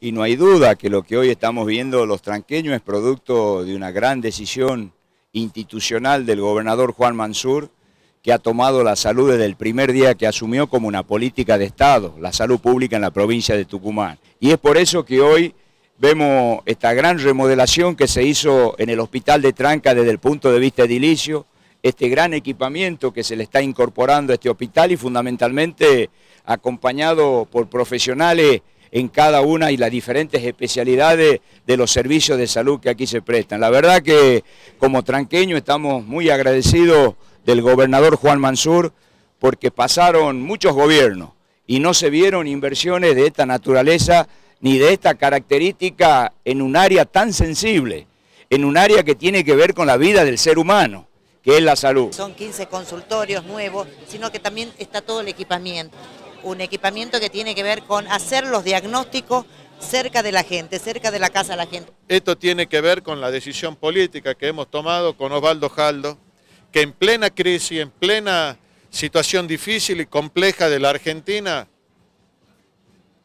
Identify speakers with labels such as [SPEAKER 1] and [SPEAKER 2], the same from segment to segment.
[SPEAKER 1] Y no hay duda que lo que hoy estamos viendo los tranqueños es producto de una gran decisión institucional del gobernador Juan Mansur, que ha tomado la salud desde el primer día que asumió como una política de Estado, la salud pública en la provincia de Tucumán. Y es por eso que hoy vemos esta gran remodelación que se hizo en el hospital de Tranca desde el punto de vista edilicio, este gran equipamiento que se le está incorporando a este hospital y fundamentalmente acompañado por profesionales en cada una y las diferentes especialidades de los servicios de salud que aquí se prestan. La verdad que como tranqueño estamos muy agradecidos del gobernador Juan Mansur porque pasaron muchos gobiernos y no se vieron inversiones de esta naturaleza ni de esta característica en un área tan sensible, en un área que tiene que ver con la vida del ser humano que es la salud. Son
[SPEAKER 2] 15 consultorios nuevos, sino que también está todo el equipamiento un equipamiento que tiene que ver con hacer los diagnósticos cerca de la gente, cerca de la casa de la gente.
[SPEAKER 3] Esto tiene que ver con la decisión política que hemos tomado con Osvaldo Jaldo, que en plena crisis, en plena situación difícil y compleja de la Argentina,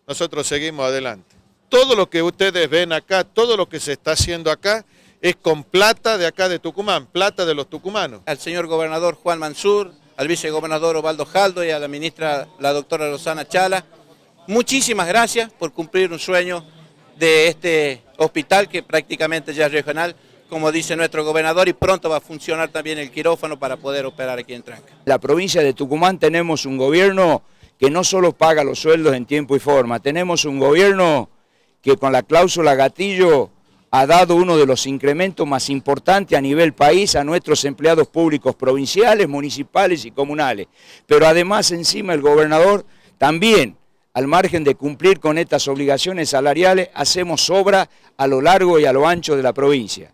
[SPEAKER 3] nosotros seguimos adelante. Todo lo que ustedes ven acá, todo lo que se está haciendo acá, es con plata de acá de Tucumán, plata de los tucumanos. Al señor gobernador Juan Mansur, al vicegobernador Osvaldo
[SPEAKER 4] Jaldo y a la ministra, la doctora Rosana Chala. Muchísimas gracias por cumplir un sueño de este hospital que prácticamente ya es regional, como dice nuestro gobernador, y pronto va a funcionar también el quirófano para poder operar aquí en Tranca.
[SPEAKER 1] La provincia de Tucumán tenemos un gobierno que no solo paga los sueldos en tiempo y forma, tenemos un gobierno que con la cláusula gatillo ha dado uno de los incrementos más importantes a nivel país a nuestros empleados públicos provinciales, municipales y comunales. Pero además encima el gobernador también, al margen de cumplir con estas obligaciones salariales, hacemos obra a lo largo y a lo ancho de la provincia.